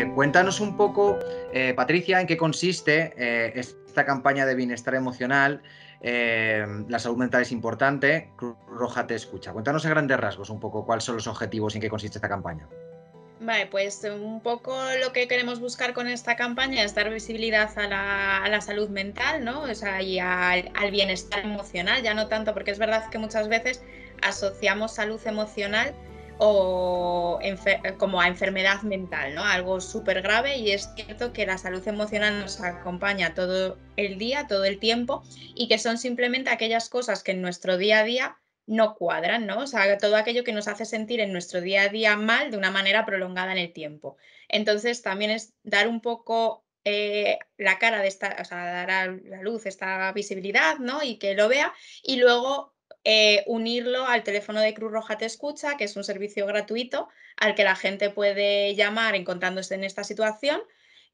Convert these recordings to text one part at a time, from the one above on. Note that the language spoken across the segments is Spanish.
Eh, cuéntanos un poco, eh, Patricia, en qué consiste eh, esta campaña de bienestar emocional. la salud mental es importante. Roja te escucha. Cuéntanos a grandes rasgos un poco cuáles son los objetivos y en qué consiste esta campaña. Vale, pues un poco lo que queremos buscar con esta campaña es dar visibilidad a la, salud mental, ¿no? O sea, y al bienestar emocional, ya no tanto, porque es verdad que muchas veces asociamos salud emocional o como a enfermedad mental, ¿no? Algo súper grave y es cierto que la salud emocional nos acompaña todo el día, todo el tiempo y que son simplemente aquellas cosas que en nuestro día a día no cuadran, ¿no? O sea, todo aquello que nos hace sentir en nuestro día a día mal de una manera prolongada en el tiempo. Entonces, también es dar un poco eh, la cara de esta, o sea, dar a la luz esta visibilidad, ¿no? Y que lo vea y luego eh, unirlo al teléfono de Cruz Roja Te Escucha, que es un servicio gratuito al que la gente puede llamar encontrándose en esta situación,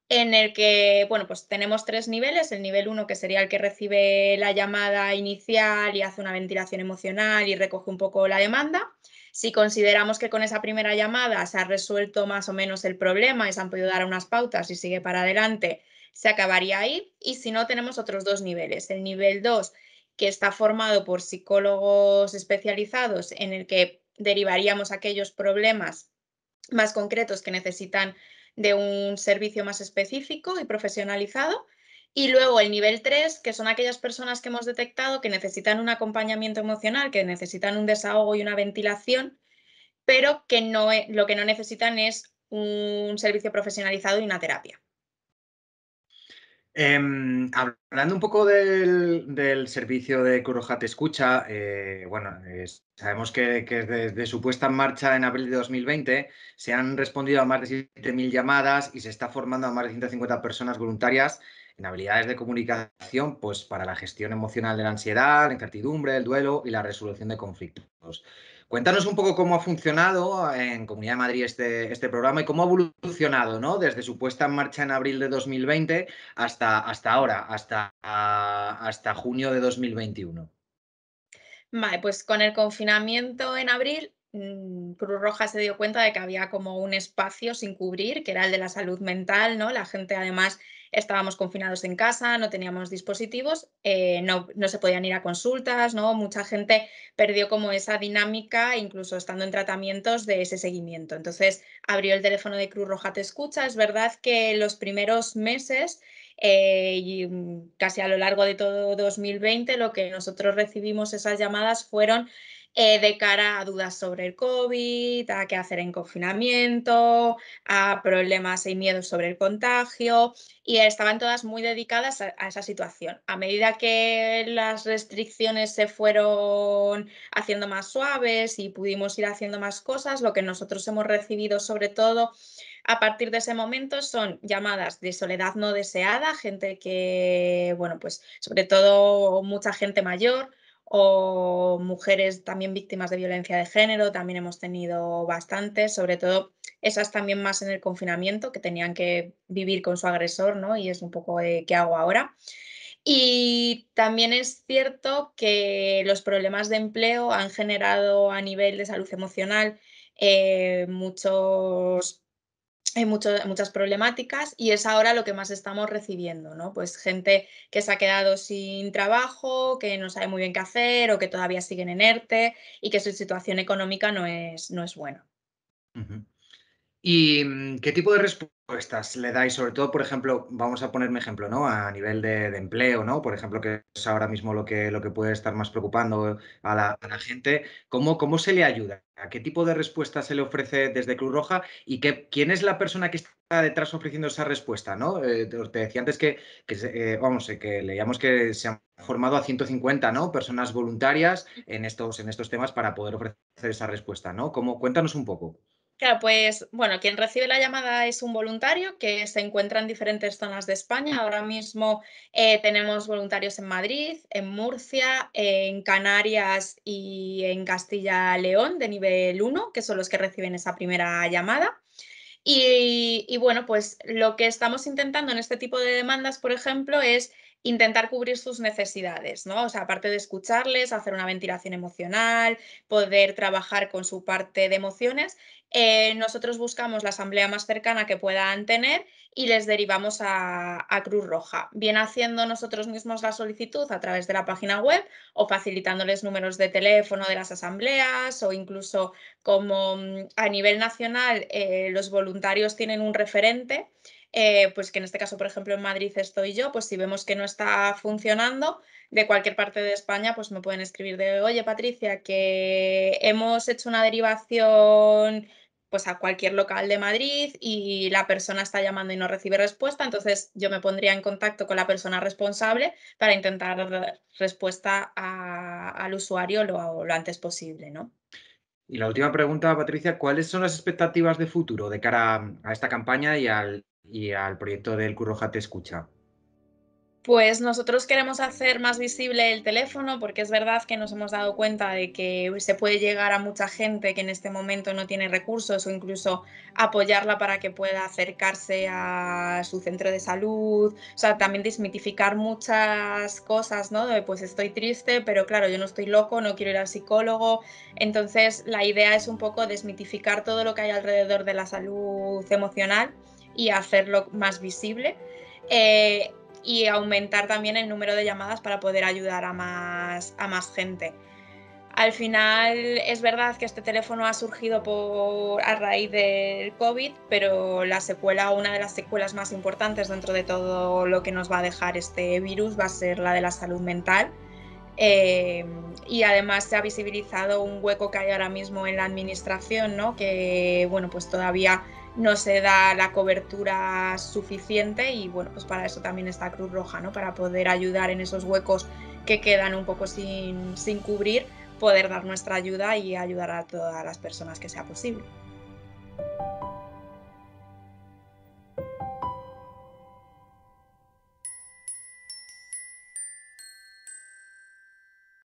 en el que, bueno, pues tenemos tres niveles. El nivel 1, que sería el que recibe la llamada inicial y hace una ventilación emocional y recoge un poco la demanda. Si consideramos que con esa primera llamada se ha resuelto más o menos el problema y se han podido dar unas pautas y sigue para adelante, se acabaría ahí. Y si no, tenemos otros dos niveles. El nivel 2 que está formado por psicólogos especializados en el que derivaríamos aquellos problemas más concretos que necesitan de un servicio más específico y profesionalizado. Y luego el nivel 3, que son aquellas personas que hemos detectado que necesitan un acompañamiento emocional, que necesitan un desahogo y una ventilación, pero que no, lo que no necesitan es un servicio profesionalizado y una terapia. Em, hablando un poco del, servicio de te Escucha, eh, bueno, sabemos que, desde su puesta en marcha en abril de 2020 se han respondido a más de 7.000 llamadas y se está formando a más de 150 personas voluntarias en habilidades de comunicación pues, para la gestión emocional de la ansiedad, la incertidumbre, el duelo y la resolución de conflictos. Cuéntanos un poco cómo ha funcionado en Comunidad de Madrid este, este programa y cómo ha evolucionado ¿no? desde su puesta en marcha en abril de 2020 hasta, hasta ahora, hasta, hasta junio de 2021. Vale, pues con el confinamiento en abril, mm, Cruz Roja se dio cuenta de que había como un espacio sin cubrir, que era el de la salud mental, ¿no? La gente además estábamos confinados en casa, no teníamos dispositivos, eh, no, no, se podían ir a consultas, ¿no? Mucha gente perdió como esa dinámica, incluso estando en tratamientos, de ese seguimiento. Entonces, abrió el teléfono de Cruz Roja Te Escucha. Es verdad que los primeros meses eh, y mm, casi a lo largo de todo 2020, lo que nosotros recibimos esas llamadas fueron eh, de cara a dudas sobre el COVID, a qué hacer en confinamiento, a problemas y miedos sobre el contagio, y estaban todas muy dedicadas a, esa situación. A medida que las restricciones se fueron haciendo más suaves y pudimos ir haciendo más cosas, lo que nosotros hemos recibido sobre todo a partir de ese momento son llamadas de soledad no deseada, gente que, bueno, pues sobre todo mucha gente mayor, o mujeres también víctimas de violencia de género, también hemos tenido bastantes, sobre todo esas también más en el confinamiento, que tenían que vivir con su agresor, ¿no? Y es un poco de eh, qué hago ahora. Y también es cierto que los problemas de empleo han generado a nivel de salud emocional eh, muchos muchos hay muchas problemáticas y es ahora lo que más estamos recibiendo, ¿no? Pues gente que se ha quedado sin trabajo, que no sabe muy bien qué hacer o que todavía siguen en ERTE y que su situación económica no es, no es buena. ¿Y mm, qué tipo de respuestas le dais? Sobre todo, por ejemplo, vamos a ponerme ejemplo, ¿no? A nivel de, empleo, ¿no? Por ejemplo, que es ahora mismo lo que, lo que puede estar más preocupando a la, gente. ¿Cómo, ¿Cómo, se le ayuda? ¿A qué tipo de respuesta se le ofrece desde Cruz Roja? ¿Y qué, quién es la persona que está detrás ofreciendo esa respuesta, ¿no? Eh, te decía antes que, eh, vamos, eh, que leíamos que se han formado a 150, ¿no? Personas voluntarias en estos, en estos temas para poder ofrecer esa respuesta, ¿no? ¿Cómo, cuéntanos un poco. Claro, pues bueno, quien recibe la llamada es un voluntario que se encuentra en diferentes zonas de España. Ahora mismo eh, tenemos voluntarios en Madrid, en Murcia, en Canarias y en Castilla-León de nivel 1, que son los que reciben esa primera llamada. y, bueno, pues lo que estamos intentando en este tipo de demandas, por ejemplo, es intentar cubrir sus necesidades, ¿no? O sea, aparte de escucharles, hacer una ventilación emocional, poder trabajar con su parte de emociones, eh, nosotros buscamos la asamblea más cercana que puedan tener y les derivamos a, Cruz Roja, bien haciendo nosotros mismos la solicitud a través de la página web o facilitándoles números de teléfono de las asambleas o incluso como mm, a nivel nacional eh, los voluntarios tienen un referente. Eh, pues que en este caso, por ejemplo, en Madrid estoy yo, pues si vemos que no está funcionando, de cualquier parte de España, pues me pueden escribir de, oye Patricia, que hemos hecho una derivación pues a cualquier local de Madrid y la persona está llamando y no recibe respuesta, entonces yo me pondría en contacto con la persona responsable para intentar dar respuesta al usuario lo, lo, antes posible, ¿no? Y la última pregunta, Patricia, ¿cuáles son las expectativas de futuro de cara a esta campaña y al, y al proyecto del Curroja Te Escucha? Pues nosotros queremos hacer más visible el teléfono porque es verdad que nos hemos dado cuenta de que se puede llegar a mucha gente que en este momento no tiene recursos o incluso apoyarla para que pueda acercarse a su centro de salud, o sea, también desmitificar muchas cosas, ¿no? pues estoy triste, pero claro, yo no estoy loco, no quiero ir al psicólogo. Entonces, la idea es un poco desmitificar todo lo que hay alrededor de la salud emocional y hacerlo más visible. Eh, y aumentar también el número de llamadas para poder ayudar a más, a más gente. Al final es verdad que este teléfono ha surgido por, a raíz del COVID, pero la secuela, una de las secuelas más importantes dentro de todo lo que nos va a dejar este virus va a ser la de la salud mental eh, y además se ha visibilizado un hueco que hay ahora mismo en la administración, que bueno, pues todavía no se da la cobertura suficiente y bueno, pues para eso también está Cruz Roja, ¿no? para poder ayudar en esos huecos que quedan un poco sin, sin cubrir, poder dar nuestra ayuda y ayudar a todas las personas que sea posible.